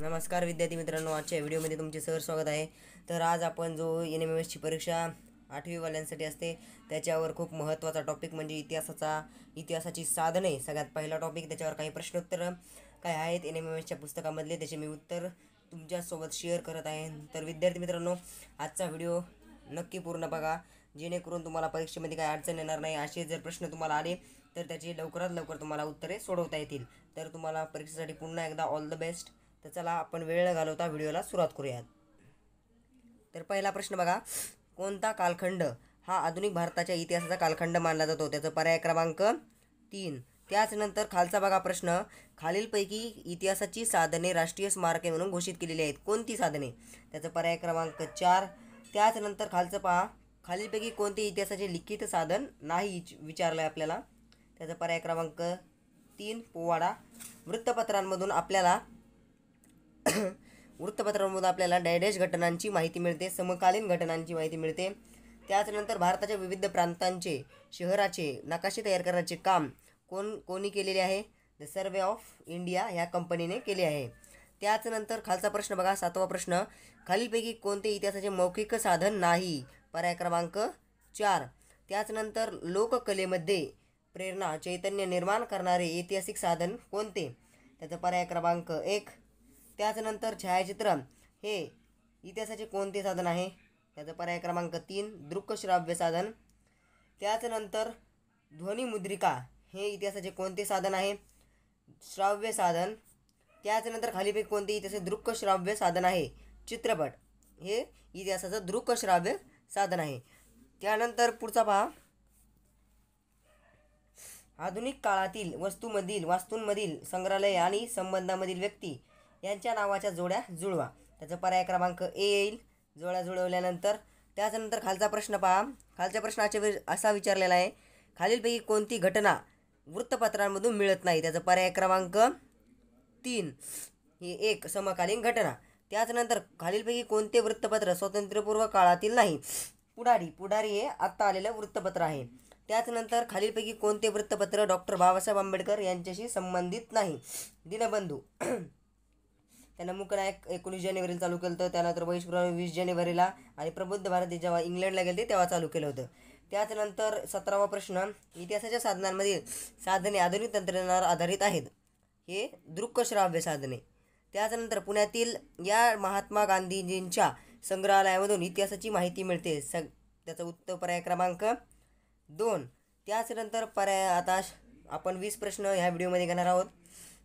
नमस्कार विद्यार्थी मित्रांनो आजच्या व्हिडिओमध्ये तुमचे सर स्वागत आहे तर आज आपण जो एन एम एम एसची परीक्षा आठवीवाल्यांसाठी असते त्याच्यावर खूप महत्त्वाचा टॉपिक म्हणजे इतिहासाचा इतिहासाची साधने सगळ्यात पहिला टॉपिक त्याच्यावर काही प्रश्नोत्तर काय आहेत एन एम एम एसच्या पुस्तकामधले त्याचे मी उत्तर तुमच्यासोबत शेअर करत आहे तर विद्यार्थी मित्रांनो आजचा व्हिडिओ नक्की पूर्ण बघा जेणेकरून तुम्हाला परीक्षेमध्ये काही अडचण येणार नाही असे जर प्रश्न तुम्हाला आले तर त्याची लवकरात लवकर तुम्हाला उत्तरे सोडवता येतील तर तुम्हाला परीक्षेसाठी पुन्हा एकदा ऑल द बेस्ट तर चला आपण वेळ घालवता व्हिडिओला सुरुवात करूयात तर पहिला प्रश्न बघा कोणता कालखंड हा आधुनिक भारताच्या इतिहासाचा कालखंड मानला जातो त्याचा पर्याय क्रमांक तीन त्याचनंतर खालचा बघा प्रश्न खालीलपैकी इतिहासाची साधने राष्ट्रीय स्मारके म्हणून घोषित केलेली आहेत कोणती साधने त्याचा पर्याय क्रमांक चार त्याचनंतर खालचं पहा खालीलपैकी कोणते इतिहासाचे लिखित साधन नाही विचारलं आहे आपल्याला त्याचा पर्याय क्रमांक तीन पोवाडा वृत्तपत्रांमधून आपल्याला वृत्तपत्रांमधून आपल्याला डॅडेश घटनांची माहिती मिळते समकालीन घटनांची माहिती मिळते त्याचनंतर भारताच्या विविध प्रांतांचे शहराचे नकाशे तयार करण्याचे काम कोण कोणी केलेले आहे द सर्वे ऑफ इंडिया ह्या कंपनीने केले आहे त्याचनंतर खालचा प्रश्न बघा सातवा प्रश्न खालीलपैकी कोणते इतिहासाचे मौखिक साधन नाही पर्याय क्रमांक चार त्याचनंतर लोककलेमध्ये प्रेरणा चैतन्य निर्माण करणारे ऐतिहासिक साधन कोणते त्याचा पर्याय क्रमांक एक त्याचनंतर छायाचित्र हे इतिहासाचे कोणते साधन आहे त्याचा पर्याय क्रमांक तीन दृकश्राव्य साधन त्याचनंतर ध्वनिमुद्रिका हे इतिहासाचे कोणते साधन आहे श्राव्य साधन त्याचनंतर खालीपैकी कोणते इतिहासाचे दृकश्राव्य साधन आहे चित्रपट हे इतिहासाचं दृकश्राव्य साधन आहे त्यानंतर पुढचा पहा आधुनिक काळातील वस्तूमधील वास्तूंमधील संग्रहालय आणि संबंधामधील व्यक्ती यांच्या नावाच्या जोड्या जुळवा त्याचा पर्याय क्रमांक ए येईल जोड्या जुळवल्यानंतर त्याच्यानंतर खालचा प्रश्न पहा खालच्या प्रश्न असे असा विचारलेला आहे खालीलपैकी कोणती घटना वृत्तपत्रांमधून मिळत नाही त्याचा पर्याय क्रमांक तीन ही एक समकालीन घटना त्याचनंतर खालीलपैकी कोणते वृत्तपत्र स्वातंत्र्यपूर्व काळातील नाही पुढारी पुढारी हे आत्ता आलेलं वृत्तपत्र आहे त्याचनंतर खालीलपैकी कोणते वृत्तपत्र डॉक्टर बाबासाहेब आंबेडकर यांच्याशी संबंधित नाही दिनबंधू त्यांना मूकनायक एकोणीस जानेवारीला चालू केलं होतं त्यानंतर वैश्वराव वीस जानेवारीला आणि प्रबुद्ध भारत जेव्हा इंग्लंडला गेले तेव्हा चालू केलं होतं त्याचनंतर सतरावा प्रश्न इतिहासाच्या साधनांमध्ये साधने आधुनिक तंत्रज्ञानावर आधारित आहेत हे दृकश्राव्य साधने त्याचनंतर पुण्यातील या महात्मा गांधीजींच्या संग्रहालयामधून इतिहासाची माहिती मिळते सग त्याचा उत्तर पर्याय क्रमांक दोन त्याचनंतर पर्याय आता आपण वीस प्रश्न ह्या व्हिडिओमध्ये घेणार आहोत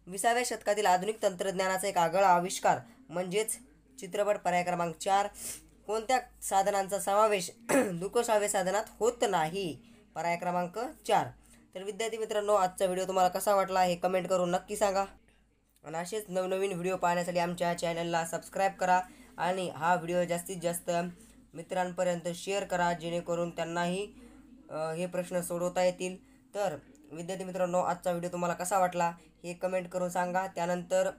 विसाव्या शतकातील आधुनिक तंत्रज्ञानाचा एक आगळा आविष्कार म्हणजेच चित्रपट पर्याय क्रमांक चार कोणत्या साधनांचा समावेश दुकोसाव्या साधनात होत नाही पर्याय क्रमांक चार तर विद्यार्थी मित्रांनो आजचा व्हिडिओ तुम्हाला कसा वाटला हे कमेंट करून नक्की सांगा आणि असेच नवनवीन व्हिडिओ पाहण्यासाठी आमच्या चॅनलला सबस्क्राईब करा आणि हा व्हिडिओ जास्तीत जास्त मित्रांपर्यंत शेअर करा जेणेकरून त्यांनाही हे प्रश्न सोडवता येतील तर विद्यार्थी मित्रांनो आजचा व्हिडिओ तुम्हाला कसा वाटला हे कमेंट करून सांगा त्यानंतर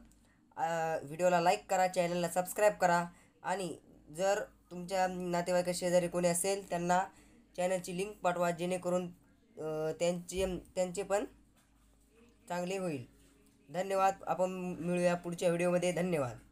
व्हिडिओला लाईक करा चॅनलला सबस्क्राईब करा आणि जर तुमच्या नातेवाईका शेजारी कोणी असेल त्यांना चॅनलची लिंक पाठवा जेणेकरून त्यांचे त्यांचे पण चांगले होईल धन्यवाद आपण मिळूया पुढच्या व्हिडिओमध्ये धन्यवाद